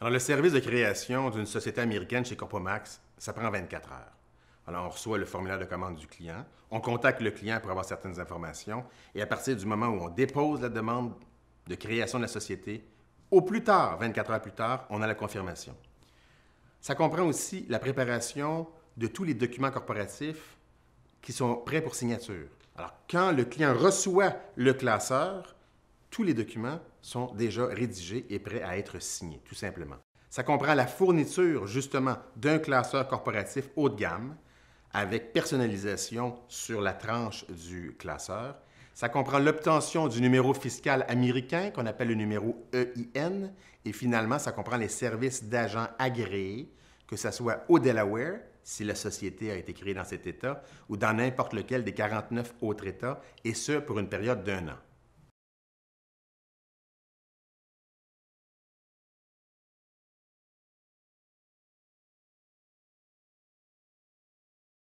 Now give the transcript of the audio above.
Alors, le service de création d'une société américaine chez Corpomax, ça prend 24 heures. Alors, on reçoit le formulaire de commande du client, on contacte le client pour avoir certaines informations, et à partir du moment où on dépose la demande de création de la société, au plus tard, 24 heures plus tard, on a la confirmation. Ça comprend aussi la préparation de tous les documents corporatifs qui sont prêts pour signature. Alors, quand le client reçoit le classeur, tous les documents sont déjà rédigés et prêts à être signés, tout simplement. Ça comprend la fourniture, justement, d'un classeur corporatif haut de gamme avec personnalisation sur la tranche du classeur. Ça comprend l'obtention du numéro fiscal américain qu'on appelle le numéro EIN. Et finalement, ça comprend les services d'agents agréés, que ce soit au Delaware, si la société a été créée dans cet État, ou dans n'importe lequel des 49 autres États, et ce pour une période d'un an.